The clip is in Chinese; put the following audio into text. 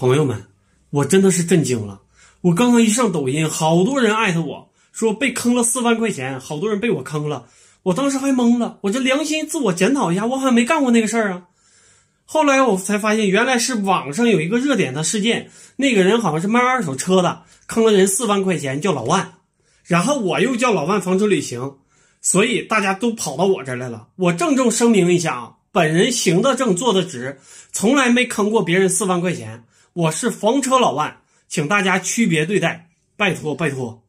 朋友们，我真的是震惊了！我刚刚一上抖音，好多人艾特我说被坑了四万块钱，好多人被我坑了。我当时还懵了，我这良心自我检讨一下，我好像没干过那个事儿啊。后来我才发现，原来是网上有一个热点的事件，那个人好像是卖二手车的，坑了人四万块钱，叫老万。然后我又叫老万房车旅行，所以大家都跑到我这来了。我郑重声明一下啊，本人行得正，坐得直，从来没坑过别人四万块钱。我是房车老万，请大家区别对待，拜托拜托。